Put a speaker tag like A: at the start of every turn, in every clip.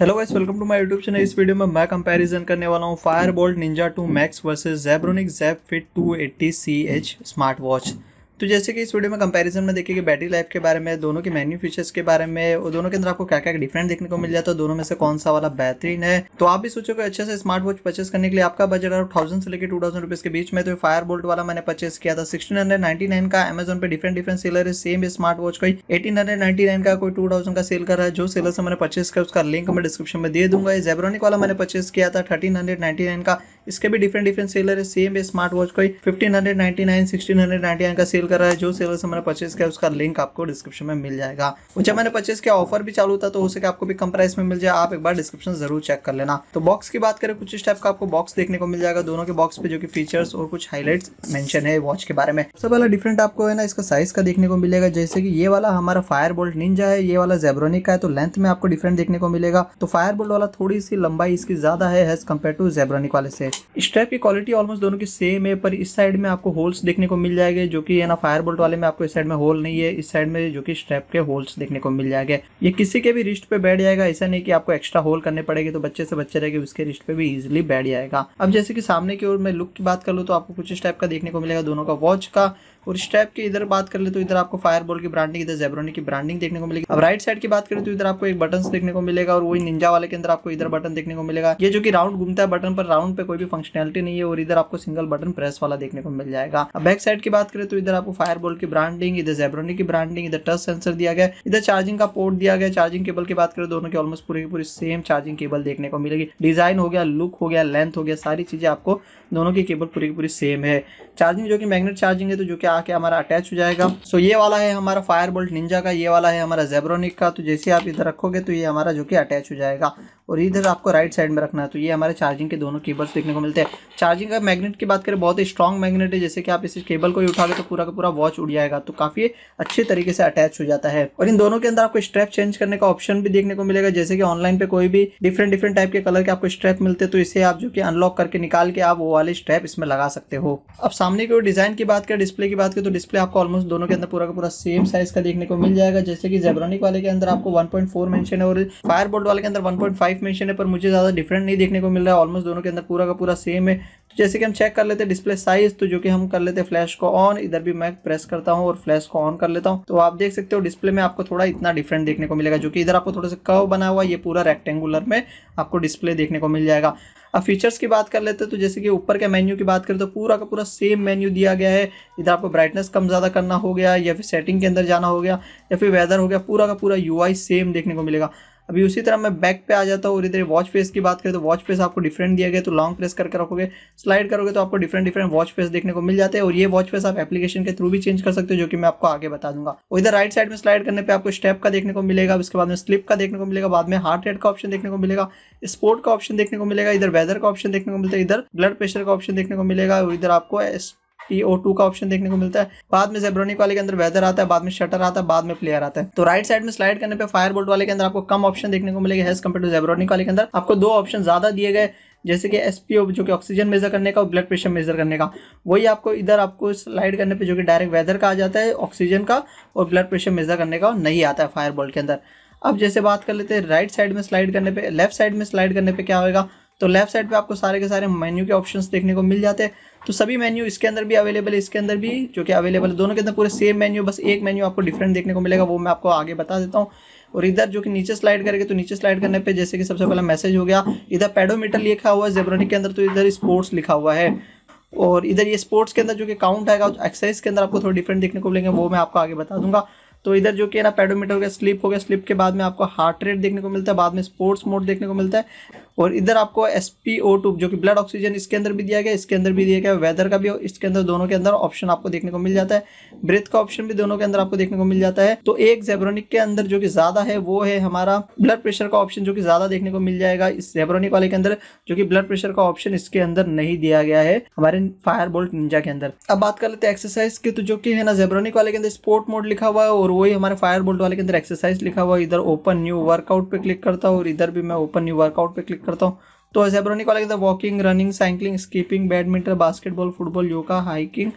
A: hello guys welcome to my YouTube channel इस video में मैं कंपैरिजन करने वाला हूँ Fireboltt Ninja 2 Max versus Zebronic Zeb Fit 280 H smart watch तो जैसे कि इस वीडियो में कंपैरिजन में देखिए कि बैटरी लाइफ के बारे में दोनों के मेन्यू फीचर्स के बारे में और दोनों के अंदर आपको क्या क्या डिफरेंट देखने को मिल जाता है दोनों में से कौन सा वाला बेहतरीन है तो आप भी कि अच्छे से स्मार्ट वॉच परचेस करने के लिए आपका बजट अगर थाउजेंड से लेकर टू थाउजेंड रुपीज के बीच में तो फायर बोल्ट वाला मैंने परचेस किया था सिक्सटीन हंड्रेड नाइन का अमेजन पर डिफरेंट डिफरेंट सेलर है सेम स्मार्ट वॉच का एटीन हंड्रेड नाइन का कोई टू थाउजेंड का सेल कर रहा है जो सेलर से मैंने परचेस किया उसका लिंक मैं डिस्क्रिप्शन में दे दूंगा जेब्रॉनिक वाला मैंने परचेस किया था थर्टीन हंड्रेड नाइनटी नाइन का इसके भी डिफरेंट डिफरेंट सेलर है सेम स्मार्ट वॉच का fifteen hundred ninety nine sixteen hundred ninety nine का सेल कर रहा है जो सेलर से मैंने परचेस किया उसका लिंक आपको डिस्क्रिप्शन में मिल जाएगा जब मैंने परचेस किया ऑफर भी चालू था तो हो सके आपको भी कम प्राइस में मिल जाए आप एक बार डिस्क्रिप्शन जरूर चेक कर लेना तो बॉक्स की बात करें कुछ इस टाइप का आपको बॉक्स देखने को मिल जाएगा दोनों के बॉक्स पे जो कि फीचर्स और कुछ हाईलाइट्स मेंशन है वॉच के बारे में सबसे पहला डिफरेंट आपको है ना इसका साइज का देखने को मिलेगा जैसे कि ये वाला हमारा फायर बोल्ट निंजा है ये वाला जेब्रोनिक का है तो लेंथ में आपको डिफरेंट देखने को मिलेगा तो फायर बोल्ट वाला थोड़ी सी लंबाई इसकी ज्यादा है एज कम्पेयर टू जेब्रोनिक वाले से स्ट्रैप की क्वालिटी ऑलमोस्ट दोनों की सेम है पर इस साइड में आपको होल्स देखने को मिल जाएंगे जो कि है ना फायर बोल्ट वाले में आपको इस साइड में होल नहीं है इस साइड में जो कि स्ट्रैप के होल्स देखने को मिल जाएंगे ये किसी के भी रिस्ट पे बैठ जाएगा ऐसा नहीं कि आपको एक्स्ट्रा होल करने पड़ेगी तो बच्चे से बच्चे रहेगा उसके रिस्ट पे भी इजिली बैठ जाएगा अब जैसे कि सामने की ओर में लुक की बात कर लू तो आपको कुछ इस टाइप का देखने को मिलेगा दोनों का वॉच का और इस टाइप के इधर बात कर ले तो इधर आपको फायरबॉल की ब्रांडिंग इधर जेबरोनी की ब्रांडिंग देखने को मिलेगी अब राइट साइड की बात करें तो इधर आपको एक बटन देखने को मिलेगा और वही निंजा वाले के अंदर आपको इधर बटन देखने को मिलेगा ये जो कि राउंड घूमता है बटन पर राउंड पे कोई भी फंक्शनलिटी नहीं है और इधर आपको सिंगल बटन प्रेस वाला देखने को मिल जाएगा अब बैक साइड की बात करें तो इधर आपको फायरबॉल की ब्रांडिंग इधर जेबरोनी की ब्रांडिंग इधर टच सेंसर दिया गया इधर चार्जिंग का पोर्ट दिया गया चार्जिंग केबल की बात करें दोनों की ऑलमोस्ट पूरी पूरी सेम चार्जिंग केबल देखने को मिलेगी डिजाइन हो गया लुक हो गया लेंथ हो गया सारी चीजें आपको दोनों की केबल पूरी की पूरी सेम है चार्जिंग जो कि मैग्नेट चार्जिंग है तो जो कि आके हमारा अटैच हो जाएगा सो ये वाला है हमारा फायर बोल्ट निंजा का ये वाला है हमारा जेब्रोनिक का तो जैसे आप इधर रखोगे तो ये हमारा जो कि अटैच हो जाएगा और इधर आपको राइट साइड में रखना है तो ये हमारे चार्जिंग के दोनों केबल्स देखने को मिलते हैं चार्जिंग का मैग्नेट की बात करें बहुत ही स्ट्रॉन्ग मैग्नेट है जैसे कि आप इस केबल को ही उठा तो पूरा का पूरा वॉच उड़ जाएगा तो काफ़ी अच्छे तरीके से अटैच हो जाता है और इन दोनों के अंदर आपको स्ट्रैप चेंज करने का ऑप्शन भी देखने को मिलेगा जैसे कि ऑनलाइन पे कोई भी डिफरेंट डिफरेंट टाइप के कलर के आपको स्ट्रैप मिलते हैं तो इसे आप जो कि अनलॉक करके निकाल के आप वो वाले स्ट्रैप इसमें लगा सकते हो अब सामने की ओर डिज़ाइन की बात करें डिस्प्ले की बात करें तो डिस्प्ले आपको ऑलमोस्ट दोनों के अंदर पूरा का पूरा सेम साइज का देखने को मिल जाएगा जैसे कि जेबरॉनिक वाले के अंदर आपको वन पॉइंट है और फायर वाले के अंदर वन पॉइंट लाइक मेंशन है पर मुझे ज़्यादा डिफरेंट नहीं देखने को मिल रहा है ऑलमोस्ट दोनों के अंदर पूरा का पूरा सेम है तो जैसे कि हम चेक कर लेते हैं डिस्प्ले साइज तो जो कि हम कर लेते हैं फ्लैश को ऑन इधर भी मैं प्रेस करता हूँ और फ्लैश को ऑन कर लेता हूँ तो आप देख सकते हो डिस्प्ले में आपको थोड़ा इतना डिफरेंट देखने को मिलेगा जो कि इधर आपको थोड़ा सा कव बना हुआ ये पूरा रेक्टेंगुलर में आपको डिस्प्ले देखने को मिल जाएगा अब फीचर्स की बात कर लेते हैं तो जैसे कि ऊपर के मेन्यू की बात करें तो पूरा का पूरा सेम मेन्यू दिया गया है इधर आपको ब्राइटनेस कम ज़्यादा करना हो गया या फिर सेटिंग के अंदर जाना हो गया या फिर वेदर हो गया पूरा का पूरा यूआई सेम देखने को मिलेगा अभी उसी तरह मैं बैक पे आ जाता हूँ और इधर वॉच फेस की बात करें तो वॉच फेस आपको डिफरेंट दिया गया तो लॉन्ग प्रेस करके रखोगे स्लाइड करोगे तो आपको डिफरेंट डिफरेंट वॉच फेस देखने को मिल जाते हैं और ये वॉच फेस आप एप्लीकेशन के थ्रू भी चेंज कर सकते हो जो कि मैं आपको आगे बता दूंगा और इधर राइट साइड में स्लाइड करने पर आपको स्टेप का देखने को मिलेगा उसके बाद में स्लिप का देखने को मिलेगा बाद में हार्ट रेट का ऑप्शन देखने को मिलेगा स्पोर्ट का ऑप्शन देखने को मिलेगा इधर वेदर का ऑप्शन देखने को मिलता है इधर ब्लड प्रेशर का ऑप्शन देखने को मिलेगा और इधर आपको पी ओ टू का ऑप्शन देखने को मिलता है बाद में जेब्रोनिक वाले के अंदर वेदर आता है बाद में शटर आता है बाद में प्लेयर आता है तो राइट साइड में स्लाइड करने पे फायर बोल्ट वाले के अंदर आपको कम ऑप्शन देखने को मिलेगा हेज कम्पेयर टू जेब्रोनिक वाले के अंदर आपको दो ऑप्शन ज्यादा दिए गए जैसे कि एस जो कि ऑक्सीजन मेजर करने का और ब्लड प्रेशर मेजर करने का वही आपको इधर आपको स्लाइड करने पे जो कि डायरेक्ट वेदर का आ जाता है ऑक्सीजन का और ब्लड प्रेशर मेजर करने का नहीं आता है फायर बोल्ट के अंदर अब जैसे बात कर लेते हैं राइट साइड में स्लाइड करने पे लेफ्ट साइड में स्लाइड करने पे क्या होगा तो लेफ्ट साइड पे आपको सारे के सारे मेन्यू के ऑप्शंस देखने को मिल जाते हैं तो सभी मेन्यू इसके अंदर भी अवेलेबल है इसके अंदर भी जो कि अवेलेबल है दोनों के अंदर पूरे सेम मेन्यू बस एक मेन्यू आपको डिफरेंट देखने को मिलेगा वो मैं आपको आगे बता देता हूँ और इधर जो कि नीचे स्लाइड करेंगे तो नीचे स्लाइड करने पे जैसे कि सबसे पहला मैसेज हो गया इधर पेडोमीटर लिखा हुआ है जेबरोनिक के अंदर तो इधर स्पोर्ट्स लिखा हुआ है और इधर ये स्पोर्ट्स के अंदर जो कि काउंट आएगा एक्सरसाइज के अंदर आपको थोड़ा डिफरेंट देखने को मिलेंगे वो मैं आपको आगे बता दूंगा तो इधर जो कि ना पेडोमीटर हो गया स्लिप हो गया स्लिप के बाद में आपको हार्ट रेट देखने को मिलता है बाद में स्पोर्ट्स मोड देखने को मिलता है और इधर आपको एस पी ओ टू जो कि ब्लड ऑक्सीजन इसके अंदर भी दिया गया इसके अंदर भी दिया गया वेदर का भी इसके अंदर दोनों के अंदर ऑप्शन आपको देखने को मिल जाता है ब्रेथ का ऑप्शन भी दोनों के अंदर आपको देखने को मिल जाता है तो एक जेब्रोनिक के अंदर जो कि ज्यादा है वो है हमारा ब्लड प्रेशर का ऑप्शन जो कि ज्यादा देखने को मिल जाएगा इस जेब्रोनिक वाले के अंदर जो कि ब्लड प्रेशर का ऑप्शन इसके अंदर नहीं दिया गया है हमारे फायर बोल्ट निंजा के अंदर अब बात कर लेते हैं एक्सरसाइज की तो जो कि है ना जेब्रोनिक वाले के अंदर स्पोर्ट मोड लिखा हुआ है और वही हमारे फायर बोल्ट वाले के अंदर एक्सरसाइज लिखा हुआ है इधर ओपन न्यू वर्कआउट पे क्लिक करता हूँ और इधर भी मैं ओपन न्यू वर्कआउट पे क्लिक करता हूँ तो जेब्रोनी कॉलेज walking running cycling skipping badminton basketball football yoga hiking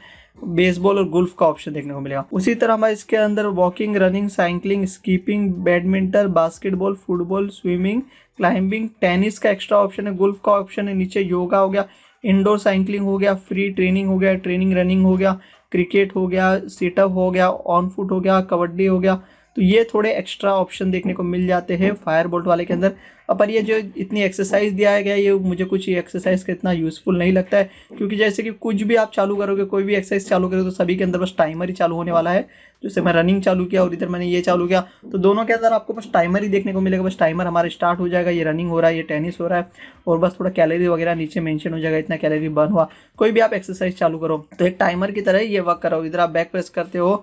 A: baseball और गोल्फ का ऑप्शन देखने को मिलेगा उसी तरह हमारे इसके अंदर walking running cycling skipping badminton basketball football swimming climbing tennis का एक्स्ट्रा ऑप्शन है गोल्फ का ऑप्शन है नीचे योगा हो गया इंडोर साइकिलिंग हो गया फ्री ट्रेनिंग हो गया ट्रेनिंग रनिंग हो गया क्रिकेट हो गया सिटअप हो गया ऑन फुट हो गया कबड्डी हो गया तो ये थोड़े एक्स्ट्रा ऑप्शन देखने को मिल जाते हैं फायर बोल्ट वाले के अंदर पर ये जो इतनी एक्सरसाइज दिया गया ये मुझे कुछ एक्सरसाइज का इतना यूज़फुल नहीं लगता है क्योंकि जैसे कि कुछ भी आप चालू करोगे कोई भी एक्सरसाइज चालू करोगे तो सभी के अंदर बस टाइमर ही चालू होने वाला है जैसे मैं रनिंग चालू किया और इधर मैंने ये चालू किया तो दोनों के अंदर आपको बस टाइमर ही देखने को मिलेगा बस टाइमर हमारा स्टार्ट हो जाएगा ये रनिंग हो रहा है ये टेनिस हो रहा है और बस थोड़ा कैलरी वगैरह नीचे मेंशन हो जाएगा इतना कैलरी बर्न हुआ कोई भी आप एक्सरसाइज चालू करो तो एक टाइमर की तरह ये वर्क करो इधर आप बैक प्रेस करते हो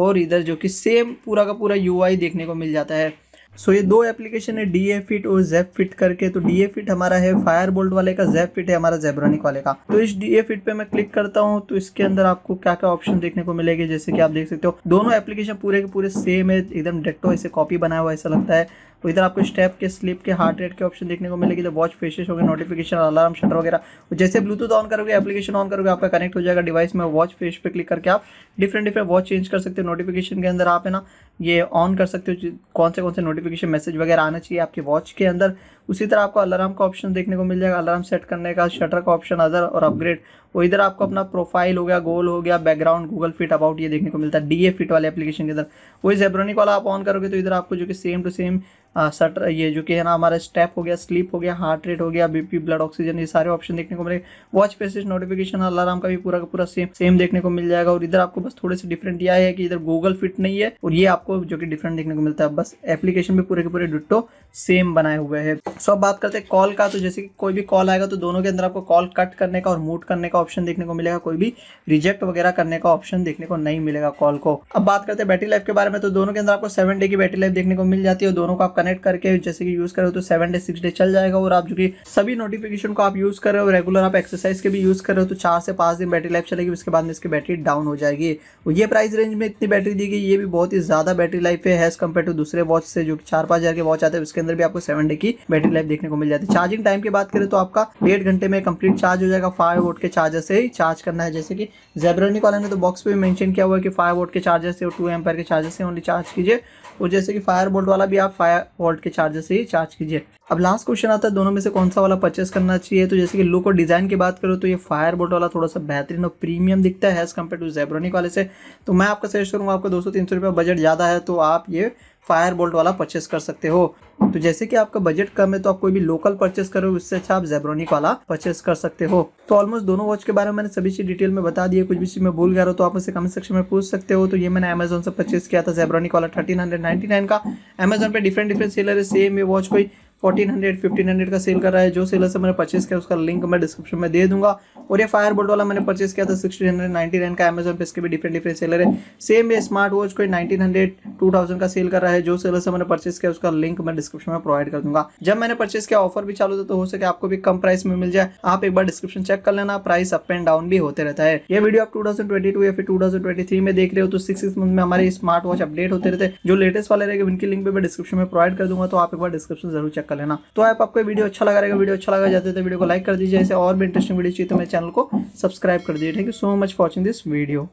A: और इधर जो कि सेम पूरा का पूरा यू देखने को मिल जाता है सो so, ये दो एप्लीकेशन है डी ए फिट और जेब फिट करके तो डी ए फिट हमारा है फायर बोल्ट वाले का जेब फिट है हमारा जेब्रॉनिक वाले का तो इस डी ए फिट पे मैं क्लिक करता हूँ तो इसके अंदर आपको क्या क्या ऑप्शन देखने को मिलेगा जैसे कि आप देख सकते हो दोनों एप्लीकेशन पूरे के पूरे सेम है एकदम डेक्टो ऐसे कॉपी बनाया हुआ ऐसा लगता है तो इधर आपको स्टेप के स्लिप के हार्ट रेट के ऑप्शन देखने को मिलेगी तो वॉच फेसेस हो गए नोटिफिकेशन अलार्म शटर वगैरह जैसे ब्लूटूथ ऑन करोगे एप्लीकेशन ऑन करोगे आपका कनेक्ट हो जाएगा डिवाइस में वॉच फेस पे क्लिक करके आप डिफरेंट डिफरेंट वॉच चेंज कर सकते हो नोटिफिकेशन के अंदर आप है ना ये ऑन कर सकते हो कौन से कौन से नोटिफिकेशन मैसेज वगैरह आना चाहिए आपके वॉच के अंदर उसी तरह आपको अलार्म का ऑप्शन देखने को मिल जाएगा अलार्म सेट करने का शटर का ऑप्शन अदर और अपग्रेड और इधर आपको अपना प्रोफाइल हो गया गोल हो गया बैकग्राउंड गूगल फिट अबाउट ये देखने को मिलता है डी फिट वाले एप्लीकेशन के अंदर वही जेब्रोनिक वाला आप ऑन करोगे तो इधर आपको जो कि सेम टू सेम सट ये जो कि है ना हमारा स्टेप हो गया स्लीप हो गया हार्ट रेट हो गया बीपी ब्लड ऑक्सीजन ये सारे ऑप्शन देखने को मिलेगा वॉच पेसिस नोटिफिकेशन अलार्म का भी पूरा का पूरा सेम सेम देखने को मिल जाएगा और इधर आपको बस थोड़े से डिफरेंट यह है कि इधर गूगल फिट नहीं है और ये आपको जो कि डिफरेंट देखने को मिलता है बस एप्लीकेशन भी पूरे के पूरे डिट्टो सेम बनाए हुए है सो अब बात करते हैं कॉल का तो जैसे कि कोई भी कॉल आएगा तो दोनों के अंदर आपको कॉल कट करने का और मूट करने का ऑप्शन देखने को मिलेगा कोई भी रिजेक्ट वगैरह करने का ऑप्शन देखने को नहीं मिलेगा कॉल को अब बात करते हैं बैटरी लाइफ के बारे में तो दोनों के अंदर आपको सेवन डे की बैटरी लाइफ देखने को मिल जाती है दोनों को आप कनेक्ट करके जैसे कि यूज़ करो तो सेवन डे सिक्स डे चल जाएगा और आप जो कि सभी नोटिफिकेशन को आप यूज़ कर रहे हो रेगुलर आप एक्सरसाइज के भी यूज़ कर रहे हो तो चार से पांच दिन बैटरी लाइफ चलेगी उसके बाद में इसकी बैटरी डाउन हो जाएगी ये प्राइस रेंज में इतनी बैटरी दी गई ये भी बहुत ही ज़्यादा बैटरी लाइफ है एज़ कम्पेयर टू दूसरे वॉच से जो चार पाँच हज़ार के वॉच आते हैं उसके अंदर भी आपको सेवन डे की बैटरी बैटरी लाइफ देखने को मिल जाती है चार्जिंग टाइम की बात करें तो आपका डेढ़ घंटे में कंप्लीट चार्ज हो जाएगा फाइव वोट के चार्जर से ही चार्ज करना है जैसे कि जेब्रोनिक वाले ने तो बॉक्स पे भी मेंशन किया हुआ है कि फाइव वोट के चार्जर से और टू एम्पायर के चार्जर से ओनली चार्ज कीजिए और जैसे कि फायर बोल्ट वाला भी आप फायर वोल्ट के चार्जर से ही चार्ज कीजिए अब लास्ट क्वेश्चन आता है दोनों में से कौन सा वाला परचेस करना चाहिए तो जैसे कि लुक और डिज़ाइन की बात करो तो ये फायर बोल्ट वाला थोड़ा सा बेहतरीन और प्रीमियम दिखता है एज़ कम्पेयर टू जेब्रोनिक वाले से तो मैं आपका सजेस्ट करूंगा आपका दो सौ तीन सौ रुपये बजट ज़्यादा है तो आप ये फायर बोल्ट वाला परचेस कर सकते हो तो जैसे कि आपका बजट कम है तो आप कोई भी लोकल परचेस करो उससे अच्छा आप जेब्रोनिक वाला परचेस कर सकते हो तो ऑलमोस्ट दोनों वॉच के बारे में मैंने सभी चीज डिटेल में बता दिया कुछ भी चीज में भूल गया रहा तो आप मुझसे कमेंट सेक्शन में पूछ सकते हो तो ये मैंने अमेजोन से परचेस किया था जेब्रोनिक वाला थर्टीन हंड्रेड नाइन का अमेजोन पर डिफरेंट डिफरेंट सेलर है सेम ये वॉच कोई फोर्टीन हंड्रेड फिफ्टीन हंड्रेड का सेल कर रहा है जो सेलर से मैंने परचेस किया उसका लिंक मैं डिस्क्रिप्शन में दे दूंगा और ये फायर बोल्ट वाला मैंने परचेस किया था सिक्सटीन हंड्रेड नाइनटी नाइन का अमेजन पे इसके भी डिफरेंट डिफरेंट सेलर है सेम ये स्मार्ट वॉच कोई नाइनटीन हंड्रेड टू थाउजेंड का सेल कर रहा है जो सेलर से मैंने परचेस किया उसका लिंक मैं डिस्क्रिप्शन में प्रोवाइड कर दूंगा जब मैंने परचेस किया ऑफर भी चालू था तो हो सके आपको भी कम प्राइस में मिल जाए आप एक बार डिस्क्रिप्शन चेक कर लेना प्राइस अप एंड डाउन भी होते रहता है ये वीडियो आप टू या फिर थ्री में देख रहे हो तो सिक्स सिक्स मंथ में हमारे स्मार्ट वॉच अपडेट होते रहते जो लेटेस्ट वाले रहेंगे उनकी लिंक भी मैं डिस्क्रिप्शन में प्रोवाइड कर दूंगा तो आप एक बार डिस्क्रिप्शन जरूर चेक कर लेना तो आप आपको वीडियो अच्छा लगा रहेगा वीडियो अच्छा लगा जाते तो वीडियो को लाइक कर दीजिए ऐसे और भी इंटरेस्टिंग वीडियो चाहिए तो मेरे चैनल को सब्सक्राइब कर दीजिए thank you so much watching this video